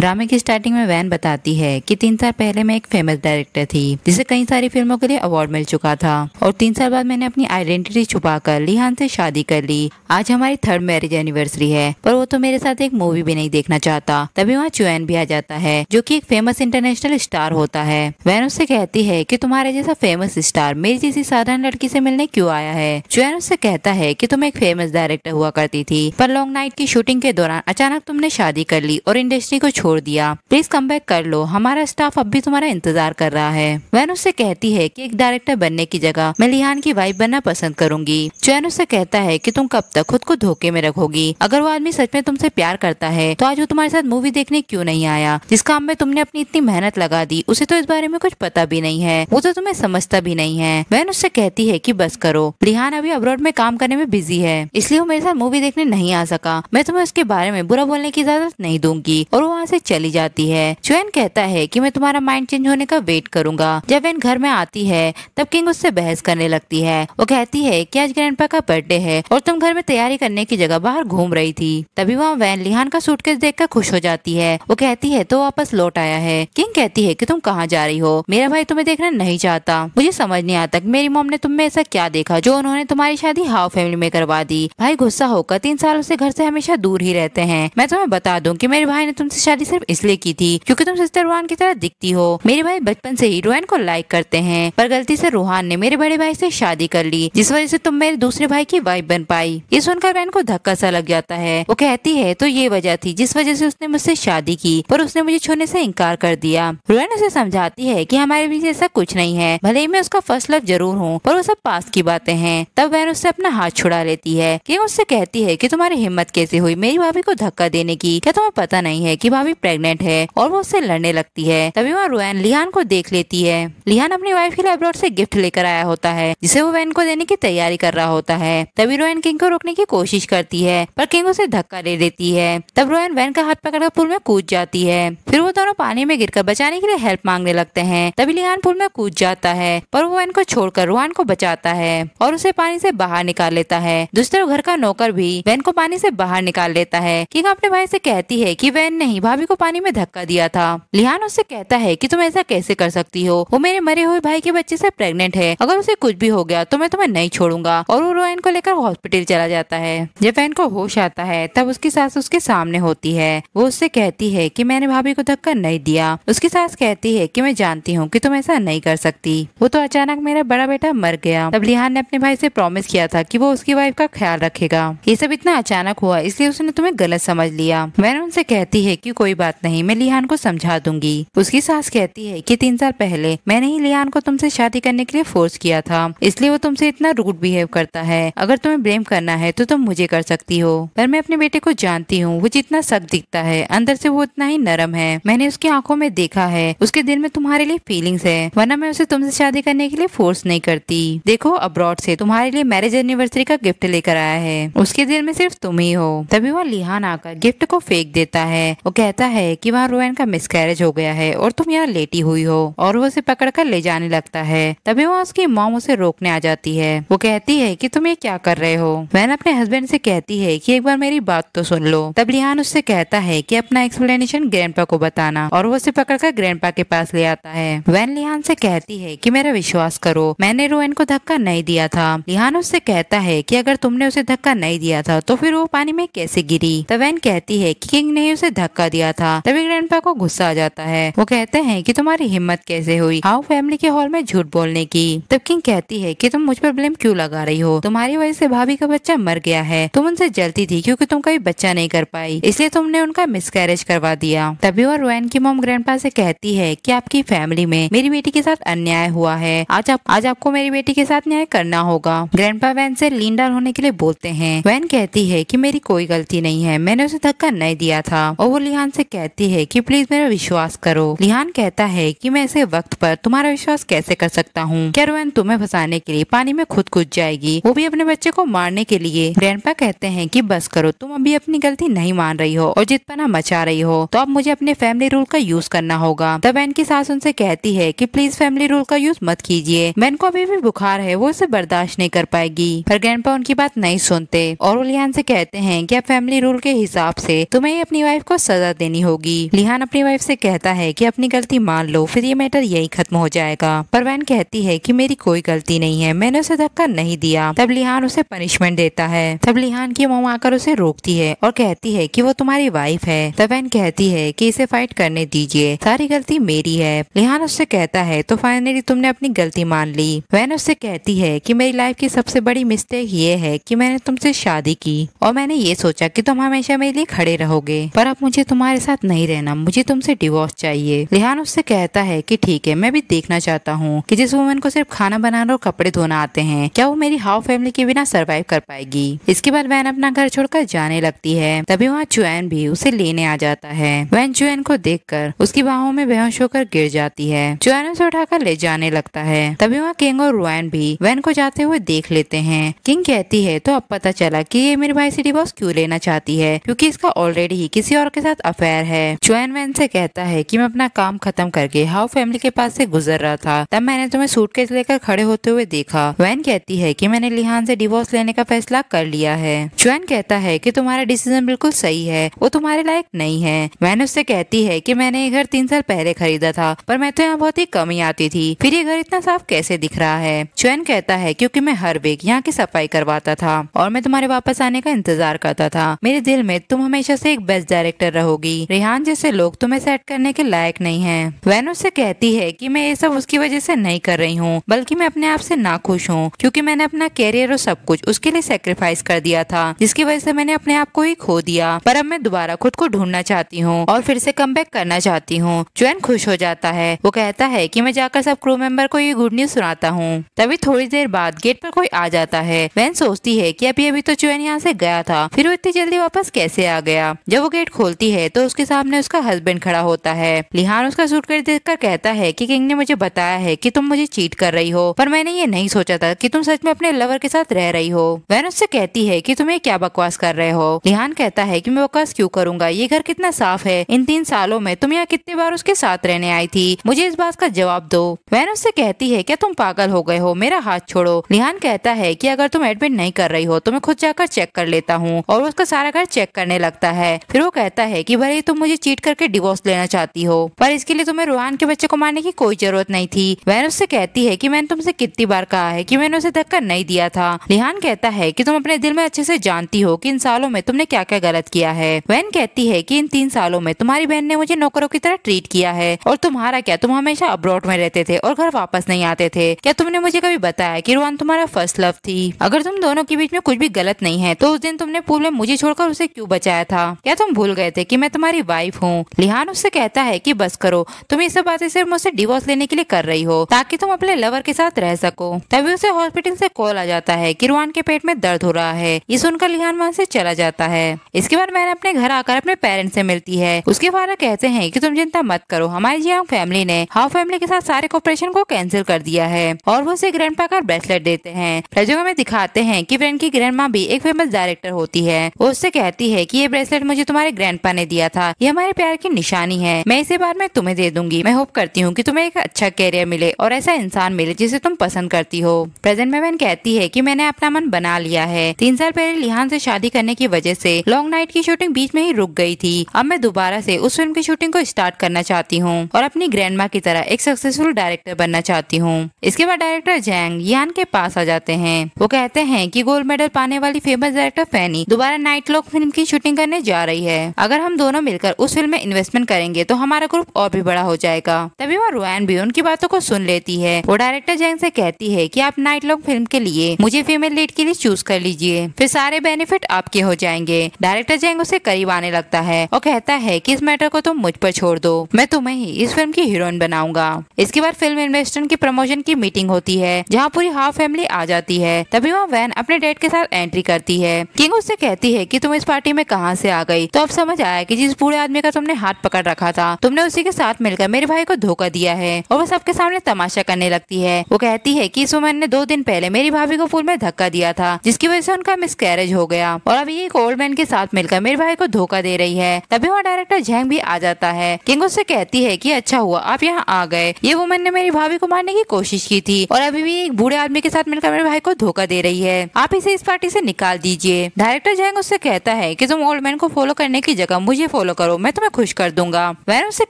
ड्रामे की स्टार्टिंग में वैन बताती है कि तीन साल पहले मैं एक फेमस डायरेक्टर थी जिसे कई सारी फिल्मों के लिए अवार्ड मिल चुका था और तीन साल बाद मैंने अपनी आइडेंटिटी छुपा कर लिहान से शादी कर ली आज हमारी थर्ड मैरिज एनिवर्सरी है पर वो तो मेरे साथ एक मूवी भी नहीं देखना चाहता तभी वहाँ चुएन भी आ जाता है जो की एक फेमस इंटरनेशनल स्टार होता है वैन उससे कहती है की तुम्हारे जैसा फेमस स्टार मेरी जैसी साधारण लड़की ऐसी मिलने क्यूँ आया है चुएन उससे कहता है की तुम एक फेमस डायरेक्टर हुआ करती थी पर लॉन्ग नाइट की शूटिंग के दौरान अचानक तुमने शादी कर ली और इंडस्ट्री को छोड़ छोड़ दिया प्लीज कम बैक कर लो हमारा स्टाफ अब भी तुम्हारा इंतजार कर रहा है वैन उससे कहती है कि एक डायरेक्टर बनने की जगह मैं लिहान की वाइफ बनना पसंद करूंगी चैन उससे कहता है कि तुम कब तक खुद को धोखे में रखोगी अगर वो आदमी सच में तुमसे प्यार करता है तो आज वो तुम्हारे साथ मूवी देखने क्यों नहीं आया जिस काम में तुमने अपनी इतनी मेहनत लगा दी उसे तो इस बारे में कुछ पता भी नहीं है वो तो तुम्हें समझता भी नहीं है वैन उससे कहती है की बस करो रिहान अभी अब्रॉड में काम करने में बिजी है इसलिए वो मेरे साथ मूवी देखने नहीं आ सका मैं तुम्हें उसके बारे में बुरा बोलने की इजाजत नहीं दूंगी और वो वहाँ से से चली जाती है चुएन कहता है कि मैं तुम्हारा माइंड चेंज होने का वेट करूंगा जब एन घर में आती है तब किंग उससे बहस करने लगती है वो कहती है कि आज ग्रैंड का बर्थडे है और तुम घर में तैयारी करने की जगह बाहर घूम रही थी तभी वहाँ वैन लिहान का सूटकेस देखकर खुश हो जाती है वो कहती है तो वापस लौट आया है किंग कहती है की तुम कहाँ जा रही हो मेरा भाई तुम्हें देखना नहीं चाहता मुझे समझ नहीं आता मेरी मोम ने तुम्हें ऐसा क्या देखा जो उन्होंने तुम्हारी शादी हाफ फैमिली में करवा दी भाई गुस्सा होकर तीन सालों से घर से हमेशा दूर ही रहते हैं मैं तुम्हें बता दूं कि मेरे भाई ने तुमसे शादी सिर्फ इसलिए की थी क्योंकि तुम सिस्टर रोहान की तरह दिखती हो मेरे भाई बचपन से ही रोहन को लाइक करते हैं पर गलती से रोहान ने मेरे बड़े भाई से शादी कर ली जिस वजह से तुम मेरे दूसरे भाई की वाइफ बन पाई ये सुनकर बहन को धक्का सा लग जाता है वो कहती है तो ये वजह थी जिस वजह से उसने मुझसे शादी की पर उसने मुझे छोड़ने से इनकार कर दिया रोहन उसे समझाती है की हमारे बीच ऐसा कुछ नहीं है भले ही मैं उसका फर्स्ट लव जरूर हूँ पर वो सब पास की बातें हैं तब बहन उससे अपना हाथ छुड़ा लेती है कि उससे कहती है की तुम्हारी हिम्मत कैसे हुई मेरी भाभी को धक्का देने की क्या तुम्हें पता नहीं है की भाभी भी प्रेग्नेंट है और वो उससे लड़ने लगती है तभी वहाँ रोयन लिहान को देख लेती है लिहान अपनी वाइफ के लिए अब्रॉड से गिफ्ट लेकर आया होता है जिसे वो वैन को देने की तैयारी कर रहा होता है तभी रोयन किंग को रोकने की कोशिश करती है पर किंग उसे धक्का दे देती है तब रोयन वैन का हाथ पकड़कर पुल में कूद जाती है फिर वो दोनों पानी में गिरकर बचाने के लिए हेल्प मांगने लगते हैं तभी लिहान पुल में कूद जाता है पर वो वैन को छोड़कर रोहन को बचाता है और उसे पानी से बाहर निकाल लेता है दूसरे घर का नौकर भी वैन को पानी से बाहर निकाल लेता है किंग अपने भाई से कहती है की वैन नहीं भाभी भाभी को पानी में धक्का दिया था लिहान उससे कहता है कि तुम ऐसा कैसे कर सकती हो वो मेरे मरे हुए भाई के बच्चे से प्रेग्नेंट है अगर उसे कुछ भी हो गया तो मैं तुम्हें नहीं छोड़ूंगा और वो रोहन को लेकर हॉस्पिटल चला जाता है जब वैन को होश आता है तब उसकी सास उसके सामने होती है वो उससे कहती है की मैंने भाभी को धक्का नहीं दिया उसकी सास कहती है की मैं जानती हूँ की तुम ऐसा नहीं कर सकती वो तो अचानक मेरा बड़ा बेटा मर गया तब लिहान ने अपने भाई से प्रॉमिस किया था की वो उसकी वाइफ का ख्याल रखेगा ये सब इतना अचानक हुआ इसलिए उसने तुम्हें गलत समझ लिया मैंने उनसे कहती है कि कोई कोई बात नहीं मैं लिहान को समझा दूंगी उसकी सास कहती है कि तीन साल पहले मैंने ही लिहान को तुमसे शादी करने के लिए फोर्स किया था इसलिए वो तुमसे इतना रूड बिहेव करता है अगर तुम्हें ब्लेम करना है तो तुम मुझे कर सकती हो पर मैं अपने बेटे को जानती हूँ वो जितना सख्त दिखता है अंदर से वो उतना ही नरम है मैंने उसकी आंखों में देखा है उसके दिल में तुम्हारे लिए फीलिंग्स है वरना मैं उसे तुमसे शादी करने के लिए फोर्स नहीं करती देखो अब्रॉड से तुम्हारे लिए मैरिज एनिवर्सरी का गिफ्ट लेकर आया है उसके दिल में सिर्फ तुम ही हो तभी वह लिहान आकर गिफ्ट को फेंक देता है वो कहता कहता है कि वहाँ रोहन का मिसकैरेज हो गया है और तुम यहाँ लेटी हुई हो और वो उसे पकड़ कर ले जाने लगता है तभी वहाँ उसकी मॉम उसे रोकने आ जाती है वो कहती है की तुम ये क्या कर रहे हो वैन अपने हस्बैंड से कहती है की एक बार मेरी बात तो सुन लो तब लिहान उससे कहता है की अपना एक्सप्लेनेशन ग्रैंड को बताना और वो उसे पकड़कर ग्रैंडपा के पास ले आता है वैन लिहान से कहती है की मेरा विश्वास करो मैंने रोहन को धक्का नहीं दिया था लिहान उससे कहता है की अगर तुमने उसे धक्का नहीं दिया था तो फिर वो पानी में कैसे गिरी तब वहन कहती है की किंग ने उसे धक्का दिया किया था तभी ग्रैंड को गुस्सा आ जाता है वो कहते हैं कि तुम्हारी हिम्मत कैसे हुई आओ फैमिली के हॉल में झूठ बोलने की तब किंग कहती है कि तुम मुझ पर ब्लेम क्यों लगा रही हो तुम्हारी वजह से भाभी का बच्चा मर गया है तुम उनसे जलती थी क्योंकि तुम कभी बच्चा नहीं कर पाई इसलिए तुमने उनका मिस करवा दिया तभी और रोहन की मोम ग्रैंड से कहती है की आपकी फैमिली में मेरी बेटी के साथ अन्याय हुआ है आज आप आज आपको मेरी बेटी के साथ न्याय करना होगा पा वैन से डाल होने के लिए बोलते हैं वैन कहती है की मेरी कोई गलती नहीं है मैंने उसे धक्का नहीं दिया था और वो लिहान उससे कहती है कि प्लीज मेरा विश्वास करो लिहान कहता है कि मैं ऐसे वक्त पर तुम्हारा विश्वास कैसे कर सकता हूँ कैरवन तुम्हें फंसाने के लिए पानी में खुद कूद जाएगी वो भी अपने बच्चे को मारने के लिए ग्रैंडपा कहते हैं कि बस करो तुम अभी अपनी गलती नहीं मान रही हो और जितना मचा रही हो तो अब मुझे अपने फैमिली रूल का यूज करना होगा तब एन की सास उनसे कहती है की प्लीज फैमिली रूल का यूज मत कीजिए मैन को अभी भी बुखार है वो इसे बर्दाश्त नहीं कर पाएगी पर ग्रैंडपा उनकी बात नहीं सुनते और वो लिहान से कहते हैं कि अब फैमिली रूल के हिसाब से तुम्हें अपनी वाइफ को सजा देना लेनी होगी लिहान अपनी वाइफ से कहता है कि अपनी गलती मान लो फिर ये मैटर यही खत्म हो जाएगा परवान कहती है कि मेरी कोई गलती नहीं है मैंने उसे धक्का नहीं दिया तब लिहान उसे पनिशमेंट देता है तब लिहान की मोम आकर उसे रोकती है और कहती है की वो तुम्हारी वाइफ है तबैन कहती है की इसे फाइट करने दीजिए सारी गलती मेरी है लिहान उससे कहता है तो फाइनली तुमने अपनी गलती मान ली वैन उससे कहती है की मेरी लाइफ की सबसे बड़ी मिस्टेक ये है की मैंने तुमसे शादी की और मैंने ये सोचा कि तुम हमेशा मेरे लिए खड़े रहोगे पर अब मुझे तुम्हारे तुम्हारे साथ नहीं रहना मुझे तुमसे डिवोर्स चाहिए रिहान उससे कहता है कि ठीक है मैं भी देखना चाहता हूँ कि जिस वुमेन को सिर्फ खाना बनाना और कपड़े धोना आते हैं क्या वो मेरी हाउ फैमिली के बिना सर्वाइव कर पाएगी इसके बाद वैन अपना घर छोड़कर जाने लगती है तभी वहाँ चुएन भी उसे लेने आ जाता है वैन चुएन को कर उसकी बाहों में बेहोश होकर गिर जाती है चुएन उसे उठाकर ले जाने लगता है तभी वहाँ किंग और रुआन भी वैन को जाते हुए देख लेते हैं किंग कहती है तो अब पता चला की ये मेरे भाई से डिवोर्स क्यूँ लेना चाहती है क्यूँकी इसका ऑलरेडी ही किसी और के साथ अफेयर है चुएन वैन से कहता है कि मैं अपना काम खत्म करके हाउ फैमिली के पास से गुजर रहा था तब मैंने तुम्हें केस लेकर खड़े होते हुए देखा वैन कहती है कि मैंने लिहान से डिवोर्स लेने का फैसला कर लिया है चुएन कहता है कि तुम्हारा डिसीजन बिल्कुल सही है वो तुम्हारे लायक नहीं है वैन उससे कहती है कि मैंने ये घर तीन साल पहले खरीदा था पर मैं तो यहाँ बहुत ही कम ही आती थी फिर ये घर इतना साफ कैसे दिख रहा है चुएन कहता है क्यूँकी मैं हर वीक यहाँ की सफाई करवाता था और मैं तुम्हारे वापस आने का इंतजार करता था मेरे दिल में तुम हमेशा से एक बेस्ट डायरेक्टर रहोगी होगी रिहान जैसे लोग तुम्हें सेट करने के लायक नहीं है वैन उसे कहती है की मैं ये सब उसकी वजह ऐसी नहीं कर रही हूँ बल्कि मैं अपने आप ऐसी ना खुश हूँ क्यूँकी मैंने अपना कैरियर और सब कुछ उसके लिए सेक्रीफाइस कर दिया था जिसकी वजह ऐसी मैंने अपने आप को ही खो दिया पर अब मैं दोबारा खुद को ढूंढना चाहती हूँ और फिर से कम करना चाहती हूँ चैन खुश हो जाता है वो कहता है की मैं जाकर सब क्रू मेंबर को ये गुड न्यूज सुनाता हूँ तभी थोड़ी देर बाद गेट पर कोई आ जाता है वैन सोचती है की अभी अभी तो चुएन यहाँ से गया था फिर वो इतनी जल्दी वापस कैसे आ गया जब वो गेट खोलती है तो तो उसके सामने उसका हस्बैंड खड़ा होता है लिहान उसका सूटकेस देखकर कहता है कि किंग ने मुझे बताया है कि तुम मुझे चीट कर रही हो पर मैंने ये नहीं सोचा था कि तुम सच में अपने लवर के साथ रह रही हो वैन उससे कहती है कि तुम ये क्या बकवास कर रहे हो लिहान कहता है कि मैं बकवास क्यों करूंगा ये घर कितना साफ है इन तीन सालों में तुम यहाँ कितनी बार उसके साथ रहने आई थी मुझे इस बात का जवाब दो वैन उससे कहती है क्या तुम पागल हो गए हो मेरा हाथ छोड़ो लिहान कहता है की अगर तुम एडमिट नहीं कर रही हो तो मैं खुद जाकर चेक कर लेता हूँ और उसका सारा घर चेक करने लगता है फिर वो कहता है की भले ही तुम मुझे चीट करके डिवोर्स लेना चाहती हो पर इसके लिए तुम्हें रोहान के बच्चे को मारने की कोई जरूरत नहीं थी वह उससे कहती है की मैंने तुमसे कितनी बार कहा है की मैंने उसे धक्का नहीं दिया था रिहान कहता है की तुम अपने दिल में अच्छे से जानती हो की इन सालों में तुमने क्या क्या गलत किया है वैन कहती है की इन तीन सालों में तुम्हारी बहन ने मुझे नौकरों की तरह ट्रीट किया है और तुम्हारा क्या तुम हमेशा अब्रॉड में रहते थे और घर वापस नहीं आते थे क्या तुमने मुझे कभी बताया कि रोहन तुम्हारा फर्स्ट लव थी अगर तुम दोनों के बीच में कुछ भी गलत नहीं है तो उस दिन तुमने पूल में मुझे छोड़कर उसे क्यों बचाया था क्या तुम भूल गए थे कि मैं तुम्हारी वाइफ हूँ लिहान उससे कहता है कि बस करो तुम ये सब बातें सिर्फ मुझसे डिवोर्स लेने के लिए कर रही हो ताकि तुम अपने लवर के साथ रह सको तभी उसे हॉस्पिटल से कॉल आ जाता है कि रुआन के पेट में दर्द हो रहा है ये सुनकर लिहान वहाँ से चला जाता है इसके बाद मैंने अपने घर आकर अपने पेरेंट्स से मिलती है उसके फादर कहते हैं कि तुम चिंता मत करो हमारी जियांग फैमिली ने हाउ फैमिली के साथ सारे ऑपरेशन को कैंसिल कर दिया है और वो उसे ग्रैंड का ब्रेसलेट देते हैं रजोगा में दिखाते हैं की फ्रेंड की ग्रैंड भी एक फेमस डायरेक्टर होती है वो उससे कहती है की ये ब्रेसलेट मुझे तुम्हारे ग्रैंड ने दिया गया था ये हमारे प्यार की निशानी है मैं इसे बार में तुम्हें दे दूंगी मैं होप करती हूँ की तुम्हें एक अच्छा कैरियर मिले और ऐसा इंसान मिले जिसे तुम पसंद करती हो प्रेजेंट मेमन कहती है की मैंने अपना मन बना लिया है तीन साल पहले लिहान ऐसी शादी करने की वजह ऐसी लॉन्ग नाइट की शूटिंग बीच में ही रुक गयी थी अब मैं दोबारा ऐसी उस फिल्म की शूटिंग को स्टार्ट करना चाहती हूँ और अपनी ग्रैंड माँ की तरह एक सक्सेसफुल डायरेक्टर बनना चाहती हूँ इसके बाद डायरेक्टर जैंग यान के पास आ जाते हैं वो कहते हैं कि गोल्ड मेडल पाने वाली फेमस डायरेक्टर फैनी दोबारा नाइट लॉक फिल्म की शूटिंग करने जा रही है अगर हम दोनों दोनों मिलकर उस फिल्म में इन्वेस्टमेंट करेंगे तो हमारा ग्रुप और भी बड़ा हो जाएगा तभी वो रोयन भी उनकी बातों को सुन लेती है वो डायरेक्टर जैंग से कहती है की आप नाइट लॉन्ग फिल्म के लिए मुझे फीमेल लीड के लिए चूज कर लीजिए फिर सारे बेनिफिट आपके हो जाएंगे डायरेक्टर जैंग उसे करीब आने लगता है और कहता है की इस मैटर को तुम मुझ पर छोड़ दो मैं तुम्हें ही इस फिल्म की हीरोइन बनाऊंगा इसके बाद फिल्म इन्वेस्टमेंट की प्रमोशन की मीटिंग होती है जहाँ पूरी हाफ फैमिली आ जाती है तभी वो वैन अपने डेट के साथ एंट्री करती है किंग उससे कहती है की तुम इस पार्टी में कहाँ से आ गई तो अब समझ आया की जिस बूढ़े आदमी का तुमने हाथ पकड़ रखा था तुमने उसी के साथ मिलकर मेरे भाई को धोखा दिया है और वो सबके सामने तमाशा करने लगती है वो कहती है की इस वुमेन ने दो दिन पहले मेरी भाभी को फूल में धक्का दिया था जिसकी वजह से उनका कैरेज हो गया और अभी एक ओल्ड मैन के साथ मिलकर मेरे भाई को धोखा दे रही है तभी वहाँ डायरेक्टर झेंग भी आ जाता है किंग उससे कहती है की अच्छा हुआ आप यहाँ आ गए ये वुमेन ने मेरी भाभी को मारने की कोशिश की थी और अभी भी एक बूढ़े आदमी के साथ मिलकर मेरे भाई को धोखा दे रही है आप इसे इस पार्टी से निकाल दीजिए डायरेक्टर जैंग उससे कहता है कि तुम ओल्ड मैन को फॉलो करने की जगह मुझे फॉलो करो मैं तुम्हें खुश कर दूंगा वैन उसे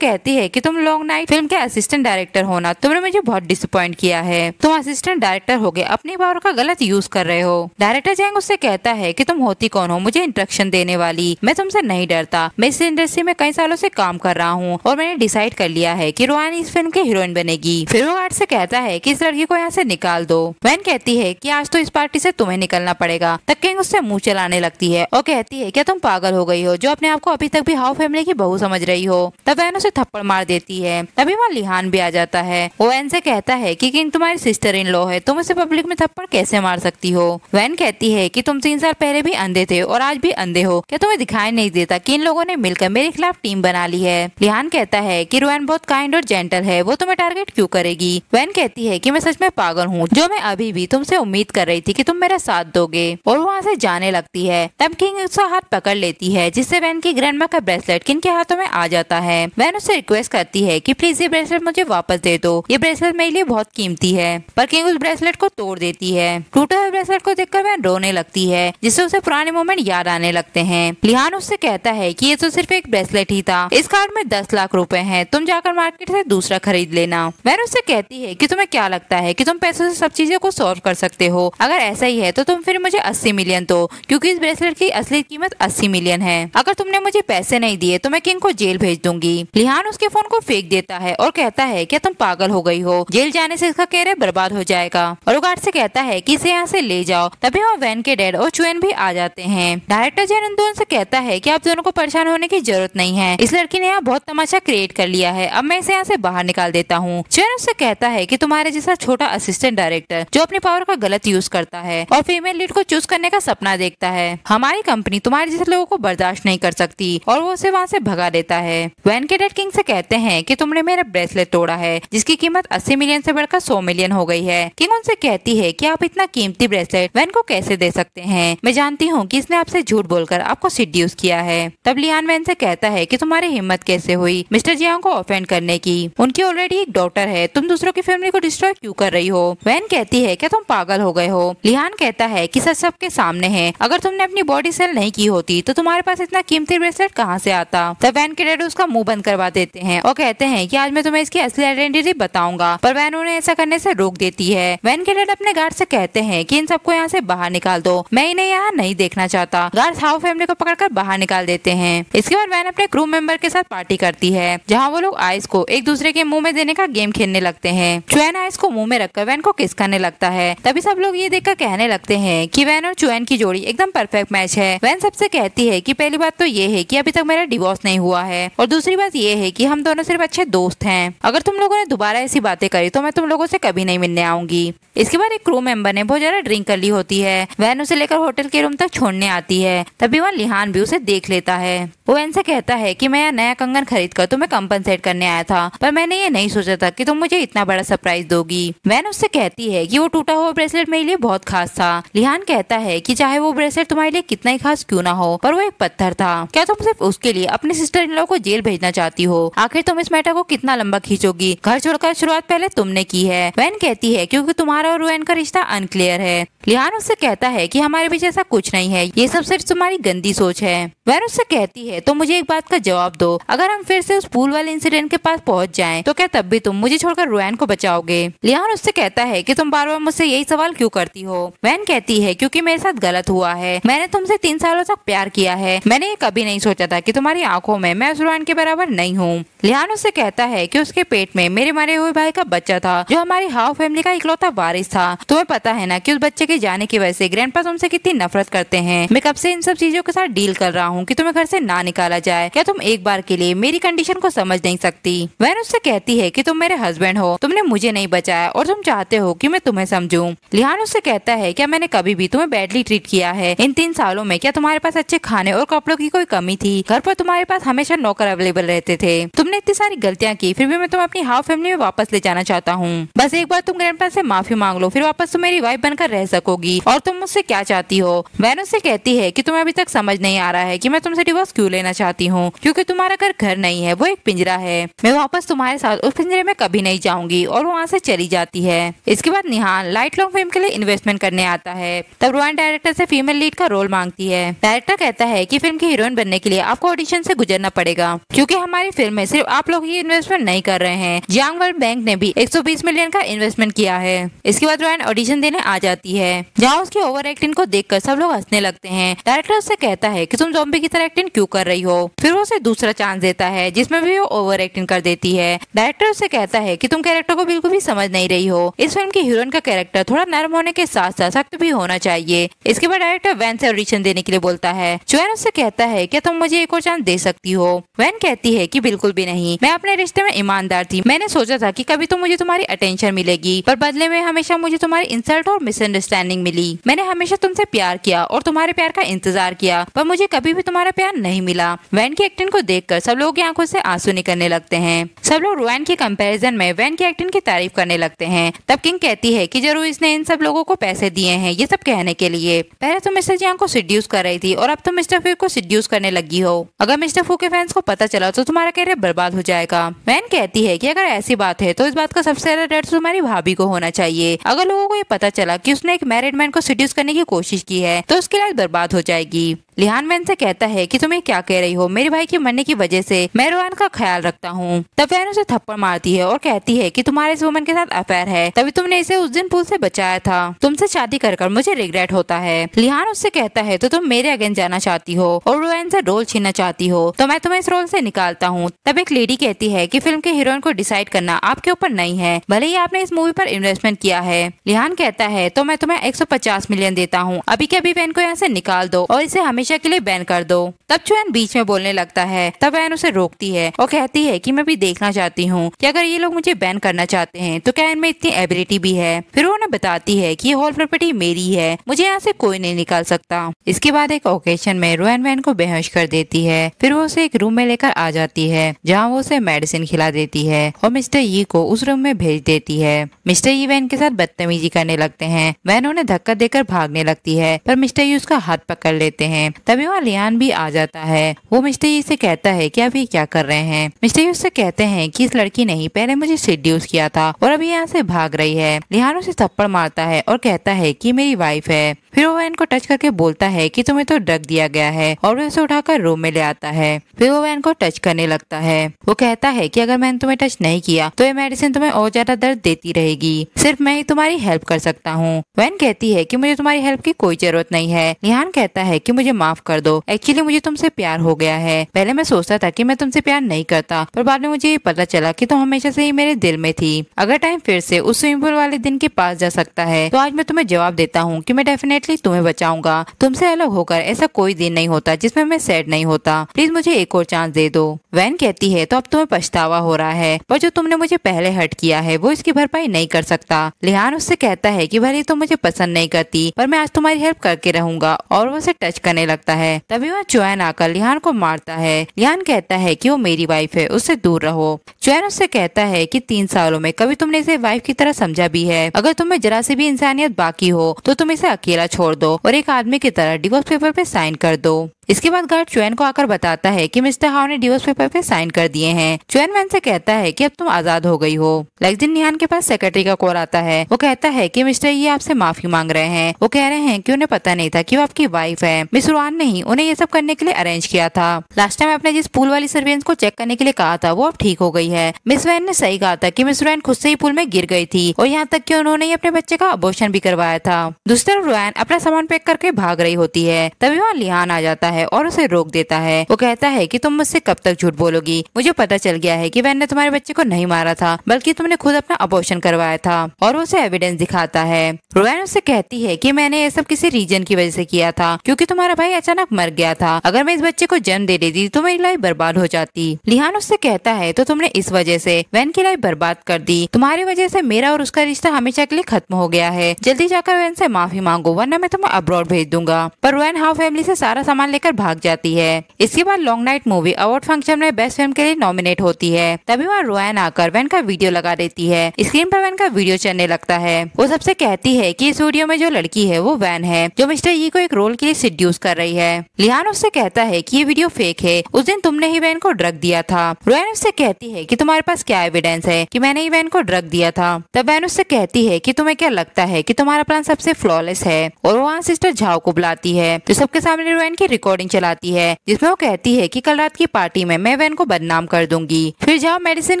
कहती है की तुम लॉन्ग नाइट फिल्म के असिस्टेंट डायरेक्टर होना तुमने मुझे बहुत डिसअपॉइंट किया है तुम असिस्टेंट डायरेक्टर हो गए अपनी पावर का गलत यूज कर रहे हो डायरेक्टर जैंग उससे कहता है की तुम होती कौन हो मुझे इंट्रक्शन देने वाली मैं तुमसे नहीं डरता मैं इस इंडस्ट्री में कई सालों से काम कर रहा हूँ और मैंने डिसाइड कर लिया है कि रोहन इस फिल्म की हीरोइन बनेगी फिर वो आर्ट से कहता है कि इस लड़की को यहाँ से निकाल दो वैन कहती है कि आज तो इस पार्टी से तुम्हें निकलना पड़ेगा तकिंग उससे मुंह चलाने लगती है और कहती है क्या तुम पागल हो गई हो जो अपने आप को अभी तक भी हाउ फैमिली की बहू समझ रही हो तब वैन उसे थप्पड़ मार देती है तभी वहाँ लिहान भी आ जाता है वैन से कहता है कि किंग तुम्हारी सिस्टर इन लॉ है तुम उसे पब्लिक में थप्पड़ कैसे मार सकती हो वैन कहती है की तुम तीन साल पहले भी अंधे थे और आज भी अंधे हो क्या तुम्हें दिखाई नहीं देता की इन लोगों ने मिलकर मेरे खिलाफ टीम बना ली है लिहान कहता है की रोहन बहुत काइंड और जेंटल है वो तुम्हें टारगेट क्यों करेगी वैन कहती है कि मैं सच में पागल हूँ जो मैं अभी भी तुमसे उम्मीद कर रही थी कि तुम मेरा साथ दोगे और वहाँ से जाने लगती है तब किंग उसका हाथ पकड़ लेती है जिससे वैन की ग्रैंड का का ब्रेसलेट किन के हाथों में आ जाता है वैन उससे रिक्वेस्ट करती है कि प्लीज ये ब्रेसलेट मुझे वापस दे दो ये ब्रेसलेट मेरे लिए बहुत कीमती है पर किंग उस ब्रेसलेट को तोड़ देती है टूटा हुआ ब्रेसलेट को देखकर वैन रोने लगती है जिससे उसे पुराने मोमेंट याद आने लगते हैं लिहान उससे कहता है की ये तो सिर्फ एक ब्रेसलेट ही था इस कार्ड में दस लाख रूपए है तुम जाकर मार्केट ऐसी दूसरा खरीद लेना वैन उससे कहती है की तुम्हें क्या लगता है की तुम पैसों ऐसी सब चीजों को सोल्व कर सकते हो अगर ऐसा ही है तो तुम फिर मुझे अस्सी मिलियन दो क्यूँकी इस ब्रेसलेट की असली कीमत अस्सी मिलियन है अगर तुमने मुझे पैसे पैसे नहीं दिए तो मैं किंग को जेल भेज दूंगी लिहान उसके फोन को फेंक देता है और कहता है क्या तुम पागल हो गई हो जेल जाने से इसका कैरियर बर्बाद हो जाएगा और वो गार्ड से कहता है कि इसे यहाँ से ले जाओ तभी वो वैन के डैड और चुएन भी आ जाते हैं डायरेक्टर जैन उन दोनों से कहता है की आप दोनों को परेशान होने की जरूरत नहीं है इस लड़की ने यहाँ बहुत तमाशा क्रिएट कर लिया है अब मैं इसे यहाँ से बाहर निकाल देता हूँ चुएन उससे कहता है की तुम्हारे जैसा छोटा असिस्टेंट डायरेक्टर जो अपने पावर का गलत यूज करता है और फीमेल लीड को चूज करने का सपना देखता है हमारी कंपनी तुम्हारे जैसे लोगों को बर्दाश्त नहीं कर सकती और और वो उसे वहाँ से भगा देता है वैन के डेड किंग से कहते हैं कि तुमने मेरा ब्रेसलेट तोड़ा है जिसकी कीमत 80 मिलियन से बढ़कर 100 मिलियन हो गई है किंग उनसे कहती है कि आप इतना कीमती ब्रेसलेट वैन को कैसे दे सकते हैं मैं जानती हूँ कि इसने आपसे झूठ बोलकर आपको सिड्यूस किया है तब लियान वैन से कहता है की तुम्हारी हिम्मत कैसे हुई मिस्टर जियांग को ऑफेंड करने की उनकी ऑलरेडी एक डॉक्टर है तुम दूसरों की फैमिली को डिस्ट्रॉय क्यूँ कर रही हो वैन कहती है क्या तुम पागल हो गए हो लिहान कहता है की सच सबके सामने है अगर तुमने अपनी बॉडी सेल नहीं की होती तो तुम्हारे पास इतना कीमती ब्रेसलेट कहा कहाँ से आता तब वैन के डैड उसका मुंह बंद करवा देते हैं और कहते हैं कि आज मैं तुम्हें इसकी असली आइडेंटिटी बताऊंगा पर वैन उन्हें ऐसा करने से रोक देती है वैन के डैड अपने गार्ड से कहते हैं कि इन सबको यहाँ से बाहर निकाल दो मैं इन्हें यहाँ नहीं देखना चाहता गार्ड हाउ फैमिली को पकड़कर बाहर निकाल देते हैं इसके बाद वैन अपने क्रू मेंबर के साथ पार्टी करती है जहाँ वो लोग आइस को एक दूसरे के मुंह में देने का गेम खेलने लगते हैं चुएन आइस को मुंह में रखकर वैन को किस करने लगता है तभी सब लोग ये देखकर कहने लगते हैं कि वैन और चुएन की जोड़ी एकदम परफेक्ट मैच है वैन सबसे कहती है कि पहली बात तो ये है कि अभी तक मेरा डिवोर्स नहीं हुआ है और दूसरी बात ये है कि हम दोनों सिर्फ अच्छे दोस्त हैं अगर तुम लोगों ने दोबारा ऐसी बातें करी तो मैं तुम लोगों से कभी नहीं मिलने आऊंगी इसके बाद एक क्रू मेंबर ने बहुत ज्यादा ड्रिंक कर ली होती है वैन उसे लेकर होटल के रूम तक छोड़ने आती है तभी वहाँ लिहान भी उसे देख लेता है वो वैन से कहता है की मैं यहाँ नया कंगन खरीद कर तुम्हें कम्पनसेट करने आया था पर मैंने ये नहीं सोचा था की तुम मुझे इतना बड़ा सरप्राइज दोगी वैन उससे कहती है की वो टूटा हुआ ब्रेसलेट मेरे लिए बहुत खास था लिहान कहता है की चाहे वो ब्रेसलेट तुम्हारे लिए कितना ही खास क्यों ना हो पर वो एक पत्थर था क्या तुम सिर्फ उसके लिए अपने सिस्टर इन लॉ को जेल भेजना चाहती हो आखिर तुम इस मैटर को कितना लंबा खींचोगी घर छोड़कर शुरुआत पहले तुमने की है वैन कहती है क्योंकि तुम्हारा और वैन का रिश्ता अनक्लियर है लिहान उससे कहता है कि हमारे बीच ऐसा कुछ नहीं है ये सब सिर्फ तुम्हारी गंदी सोच है वैन उससे कहती है तो मुझे एक बात का जवाब दो अगर हम फिर से उस पूल वाले इंसिडेंट के पास पहुंच जाएं तो क्या तब भी तुम मुझे छोड़कर रोहन को बचाओगे लिहान उससे कहता है कि तुम बार बार मुझसे यही सवाल क्यों करती हो वैन कहती है क्योंकि मेरे साथ गलत हुआ है मैंने तुमसे तीन सालों तक प्यार किया है मैंने ये कभी नहीं सोचा था कि तुम्हारी आंखों में मैं उस के बराबर नहीं हूँ लिहान उससे कहता है कि उसके पेट में मेरे मरे हुए भाई का बच्चा था जो हमारी हाफ फैमिली का इकलौता वारिस था तुम्हें पता है ना कि उस बच्चे के जाने की वजह से ग्रैंड पास उनसे कितनी नफरत करते हैं मैं कब से इन सब चीजों के साथ डील कर रहा हूँ कि तुम्हें घर से ना निकाला जाए क्या तुम एक बार के लिए मेरी कंडीशन को समझ नहीं सकती वह उससे कहती है की तुम मेरे हस्बैंड हो तुमने मुझे नहीं बचाया और तुम चाहते हो की मैं तुम्हें समझू लिहान उससे कहता है क्या मैंने कभी भी तुम्हें बैडली ट्रीट किया है इन तीन सालों में क्या तुम्हारे पास अच्छे खाने और कपड़ों की कोई कमी थी घर पर तुम्हारे पास हमेशा नौकर अवेलेबल रहते थे तुमने इतनी सारी गलतियाँ की फिर भी मैं तुम अपनी हाफ फैमिली में वापस ले जाना चाहता हूँ बस एक बार तुम ग्रैंड से माफी मांग लो फिर वापस तुम मेरी वाइफ बनकर रह सकोगी और तुम मुझसे क्या चाहती हो वैन उससे कहती है की तुम्हें अभी तक समझ नहीं आ रहा है की मैं तुमसे डिवोर्स क्यूँ लेना चाहती हूँ क्यूँकी तुम्हारा घर घर नहीं है वो एक पिंजरा है मैं वापस तुम्हारे साथ उस पिंजरे में कभी नहीं जाऊंगी और वहाँ से चली जाती है इसके बाद निहान लाइट लॉन्ग फिल्म के लिए इन्वेस्टमेंट करने आता है तब रोहन डायरेक्टर से फीमेल लीड का रोल मांगती है डायरेक्टर कहता है कि फिल्म की हीरोइन बनने के लिए आपको ऑडिशन से गुजरना पड़ेगा क्योंकि हमारी फिल्म में सिर्फ आप लोग ही इन्वेस्टमेंट नहीं कर रहे हैं जियांग वर्ल्ड बैंक ने भी 120 मिलियन का इन्वेस्टमेंट किया है इसके बाद रोहन ऑडिशन देने आ जाती है जहाँ उसकी ओवर एक्टिंग को देख सब लोग हंसने लगते हैं डायरेक्टर उससे कहता है की तुम जोम्बी की तरह एक्टिंग क्यूँ कर रही हो फिर वो उसे दूसरा चांस देता है जिसमे भी वो ओवर एक्टिंग कर देती है डायरेक्टर उससे कहता है की तुम कैरेक्टर को बिल्कुल भी समझ नहीं रही हो इस फिल्म की हीरोइन का कैरेक्टर थोड़ा नर्म होने के साथ साथ सख्त भी होना चाहिए इसके बाद डायरेक्टर वैन से ऑडिशन देने के लिए बोलता है चुहन उससे कहता है क्या तुम मुझे मुझे एक और चांस दे सकती हो वैन कहती है की बिल्कुल भी नहीं मैं अपने रिश्ते में ईमानदार थी मैंने सोचा था की कभी तो मुझे तुम्हारी अटेंशन मिलेगी पर बदले में हमेशा मुझे तुम्हारी इंसल्ट और मिसअंडरस्टैंडिंग मिली मैंने हमेशा तुमसे प्यार किया और तुम्हारे प्यार का इंतजार किया पर मुझे कभी भी तुम्हारा प्यार नहीं मिला वैन की एक्टिंग को देख सब लोग की आंखों से आंसू निकलने लगते हैं सब लोग वैन के कम्पेरिजन में वैन की एक्टिंग की तारीफ करने लगते हैं तब किंग कहती है की जरूर इसने इन सब लोगों को पैसे दिए हैं ये सब कहने के लिए पहले तो मिस्टर जियांग को सिड्यूस कर रही थी और अब तो मिस्टर फिर को सिड्यूस करने लगी हो हो अगर मिस्टर फू के फैंस को पता चला तो तुम्हारा कैरियर बर्बाद हो जाएगा वैन कहती है की अगर ऐसी बात है तो इस बात का सबसे ज्यादा डर तो तुम्हारी भाभी को होना चाहिए अगर लोगों को ये पता चला की उसने एक मैरिड मैन को सिड्यूस करने की कोशिश की है तो उसकी लाइफ बर्बाद हो जाएगी लिहान मैन से कहता है कि तुम ये क्या कह रही हो मेरे भाई के मरने की वजह से मैं रोहान का ख्याल रखता हूँ तब फैन उसे थप्पड़ मारती है और कहती है कि तुम्हारे इस वुमन के साथ अफेयर है तभी तुमने इसे उस दिन पुल से बचाया था तुमसे शादी कर कर मुझे रिग्रेट होता है लिहान उससे कहता है तो तुम मेरे अगेंस्ट जाना चाहती हो और रोहन से रोल छीनना चाहती हो तो मैं तुम्हें इस रोल से निकालता हूँ तब एक लेडी कहती है की फिल्म के हीरोइन को डिसाइड करना आपके ऊपर नहीं है भले ही आपने इस मूवी आरोप इन्वेस्टमेंट किया है लिहान कहता है तो मैं तुम्हें एक मिलियन देता हूँ अभी के अभी फैन को यहाँ ऐसी निकाल दो और इसे हमेशा हमेशा के लिए बैन कर दो तब चुहन बीच में बोलने लगता है तब एन उसे रोकती है और कहती है कि मैं भी देखना चाहती हूँ कि अगर ये लोग मुझे बैन करना चाहते हैं तो क्या इनमें इतनी एबिलिटी भी है फिर वो उन्हें बताती है की हॉल प्रॉपर्टी मेरी है मुझे यहाँ से कोई नहीं निकाल सकता इसके बाद एक ओकेजन में रोहन वैन को बेहोश कर देती है फिर वो उसे एक रूम में लेकर आ जाती है जहाँ वो उसे मेडिसिन खिला देती है और मिस्टर यी को उस रूम में भेज देती है मिस्टर यी वैन के साथ बदतमीजी करने लगते हैं वैन उन्हें धक्का देकर भागने लगती है पर मिस्टर यी उसका हाथ पकड़ लेते हैं तभी वहाँ लियान भी आ जाता है वो मिस्टर यू से कहता है की अभी क्या कर रहे हैं मिस्टर यू उससे कहते हैं की इस लड़की ने ही पहले मुझे सेड्यूस किया था और अभी यहाँ से भाग रही है लिहान उसे थप्पड़ मारता है और कहता है की मेरी वाइफ है फिर वो वैन को टच करके बोलता है कि तुम्हें तो ड्रग दिया गया है और वो उसे उठाकर रूम में ले आता है फिर वो वैन को टच करने लगता है वो कहता है कि अगर मैंने तुम्हें टच नहीं किया तो ये मेडिसिन तुम्हें और ज्यादा दर्द देती रहेगी सिर्फ मैं ही तुम्हारी हेल्प कर सकता हूँ वैन कहती है की मुझे तुम्हारी हेल्प की कोई जरूरत नहीं है निहान कहता है की मुझे माफ कर दो एक्चुअली मुझे तुमसे प्यार हो गया है पहले मैं सोचता था की मैं तुमसे प्यार नहीं करता पर बाद में मुझे ये पता चला की तुम हमेशा से ही मेरे दिल में थी अगर टाइम फिर से उस स्विमिंग पूल वाले दिन के पास जा सकता है तो आज मैं तुम्हें जवाब देता हूँ की मैं डेफिनेटली डेफिनेटली तुम्हें बचाऊंगा तुमसे अलग होकर ऐसा कोई दिन नहीं होता जिसमें मैं सैड नहीं होता प्लीज मुझे एक और चांस दे दो वैन कहती है तो अब तुम्हें पछतावा हो रहा है पर जो तुमने मुझे पहले हट किया है वो इसकी भरपाई नहीं कर सकता लिहान उससे कहता है की भले तुम मुझे पसंद नहीं करती पर मैं आज तुम्हारी हेल्प करके रहूंगा और वो उसे टच करने लगता है तभी वह चुहैन आकर लिहान को मारता है लिहान कहता है की वो मेरी वाइफ है उससे दूर रहो चुहैन उससे कहता है की तीन सालों में कभी तुमने इसे वाइफ की तरह समझा भी है अगर तुम्हें जरा सी भी इंसानियत बाकी हो तो तुम इसे अकेला छोड़ दो और एक आदमी की तरह डिवोर्स पेपर पे साइन कर दो इसके बाद गार्ड चुएन को आकर बताता है कि मिस्टर हाव ने डिवोर्स पेपर पे साइन कर दिए हैं चुएन मैन से कहता है कि अब तुम आजाद हो गई हो लेकिन निहान के पास सेक्रेटरी का कॉल आता है वो कहता है कि मिस्टर ये आपसे माफी मांग रहे हैं वो कह रहे हैं कि उन्हें पता नहीं था कि वो आपकी वाइफ है मिस रुआन ने ही उन्हें ये सब करने के लिए अरेंज किया था लास्ट टाइम आपने जिस पुल वाली सर्वेंस को चेक करने के लिए कहा था वो अब ठीक हो गई है मिस वैन ने सही कहा था की मिस रुआन खुद से ही पुल में गिर गई थी और यहाँ तक की उन्होंने अपने बच्चे का अबोर्शन भी करवाया था दूसरी तरफ रुआन अपना सामान पैक करके भाग रही होती है तभी वहाँ लिहान आ जाता है और उसे रोक देता है वो कहता है की तुम मुझसे कब तक झूठ बोलोगी मुझे पता चल गया है की ने तुम्हारे बच्चे को नहीं मारा था बल्कि तुमने खुद अपना अपोर्शन करवाया था और उसे एविडेंस दिखाता है रोहन उसे कहती है की मैंने ये सब किसी रीजन की वजह से किया था क्योंकि तुम्हारा भाई अचानक मर गया था अगर मैं इस बच्चे को जन्म दे देती तो मेरी लाइफ बर्बाद हो जाती लिहान उससे कहता है तो तुमने इस वजह से वैन की लाइफ बर्बाद कर दी तुम्हारी वजह से मेरा और उसका रिश्ता हमेशा के लिए खत्म हो गया है जल्दी जाकर वैन से माफी मांगो वन वरना मैं तुम्हें अब्रॉड भेज दूंगा पर रोयन हाउ फैमिली से सारा सामान लेकर भाग जाती है इसके बाद long night movie award function में बेस्ट फिल्म के लिए नॉमिनेट होती है तभी वहाँ रोयन आकर वैन का वीडियो लगा देती है स्क्रीन पर वैन का वीडियो चलने लगता है वो सबसे कहती है की इस वीडियो में जो लड़की है वो वैन है जो मिस्टर ई e को एक रोल के लिए सिड्यूस कर रही है लिहान उससे कहता है की ये वीडियो फेक है उस दिन तुमने ही वैन को ड्रग दिया था रोयन उससे कहती है की तुम्हारे पास क्या एविडेंस है की मैंने ही वैन को ड्रग दिया था तब वैन उससे कहती है की तुम्हें क्या लगता है की तुम्हारा प्लान सबसे फ्लॉलेस है और वहाँ सिस्टर झाओ को बुलाती है जो सबके सामने रोहन की रिकॉर्डिंग चलाती है जिसमें वो कहती है की कल रात की पार्टी में मैं वैन को बदनाम कर दूंगी फिर झाओ मेडिसिन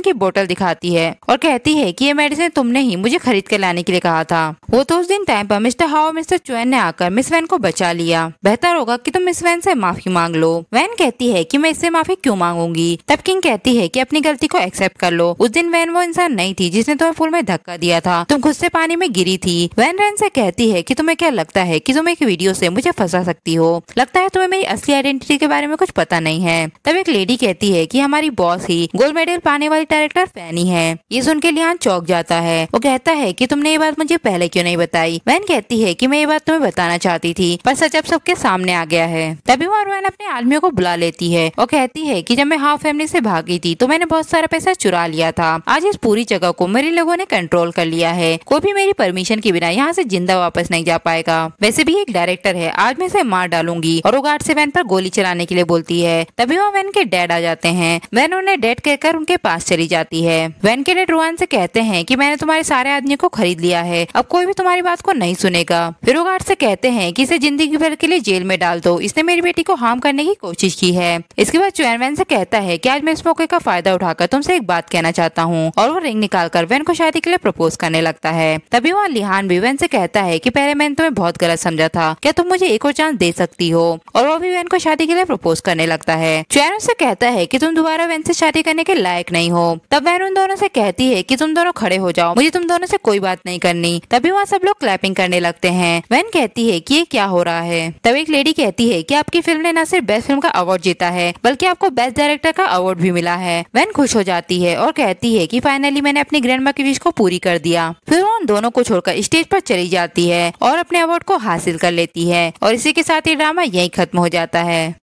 की बोतल दिखाती है और कहती है की ये मेडिसिन तुमने ही मुझे खरीद कर लाने के लिए कहा था वो तो उस दिन टाइम पर मिस्टर हाओ मिस्टर चुएन ने आकर मिस वैन को बचा लिया बेहतर होगा कि तुम मिस वैन से माफी मांग लो वैन कहती है कि मैं इससे माफी क्यों मांगूंगी तब किंग कहती है कि अपनी गलती को एक्सेप्ट कर लो उस दिन वैन वो इंसान नहीं थी जिसने तुम्हें फूल में धक्का दिया था तुम खुद से पानी में गिरी थी वैन रैन से कहती है की तुम्हें क्या लगता लगता है कि तुम एक वीडियो से मुझे फंसा सकती हो लगता है तुम्हें मेरी असली आइडेंटिटी के बारे में कुछ पता नहीं है तब एक लेडी कहती है कि हमारी बॉस ही गोल्ड मेडल पाने वाली डायरेक्टर फैनी है ये सुन के लिहान चौक जाता है वो कहता है की तुमने ये बात मुझे पहले क्यों नहीं बताई वैन कहती है की मैं ये बात तुम्हें बताना चाहती थी पर सच अब सबके सामने आ गया है तभी मरवैन अपने आदमियों को बुला लेती है और कहती है की जब मैं हाफ फैमिली से भागी थी तो मैंने बहुत सारा पैसा चुरा लिया था आज इस पूरी जगह को मेरे लोगों ने कंट्रोल कर लिया है कोई भी मेरी परमिशन के बिना यहाँ से जिंदा वापस नहीं जा पाएगा मिलेगा वैसे भी एक डायरेक्टर है आज मैं इसे मार डालूंगी और वो गार्ड से वैन पर गोली चलाने के लिए बोलती है तभी वहाँ वैन के डैड आ जाते हैं वैन उन्हें डेड कहकर उनके पास चली जाती है वैन के डेड रोहन से कहते हैं की मैंने तुम्हारे सारे आदमियों को खरीद लिया है अब कोई भी तुम्हारी बात को नहीं सुनेगा फिर वो गार्ड से कहते हैं की इसे जिंदगी भर के लिए जेल में डाल दो इसने मेरी बेटी को हार्म करने की कोशिश की है इसके बाद चुन वैन से कहता है की आज मैं इस मौके का फायदा उठाकर तुमसे एक बात कहना चाहता हूँ और वो रिंग निकाल कर वैन को शादी के लिए प्रपोज करने लगता है तभी वहाँ लिहान भी वैन से कहता है की पहले मैंने तुम्हें बहुत बहुत गलत समझा था क्या तुम मुझे एक और चांस दे सकती हो और वो भी वैन को शादी के लिए प्रपोज करने लगता है चैन उससे कहता है की तुम दोबारा वैन से शादी करने के लायक नहीं हो तब वैन उन दोनों से कहती है की तुम दोनों खड़े हो जाओ मुझे तुम दोनों से कोई बात नहीं करनी तभी वहाँ सब लोग क्लैपिंग करने लगते हैं वैन कहती है की ये क्या हो रहा है तब एक लेडी कहती है की आपकी फिल्म ने न सिर्फ बेस्ट फिल्म का अवार्ड जीता है बल्कि आपको बेस्ट डायरेक्टर का अवार्ड भी मिला है वैन खुश हो जाती है और कहती है की फाइनली मैंने अपनी ग्रैंड मा की विश को पूरी कर दिया फिर वो उन दोनों को छोड़कर स्टेज पर चली जाती है और अपने अवार्ड रिकॉर्ड को हासिल कर लेती है और इसी के साथ ये ड्रामा यही खत्म हो जाता है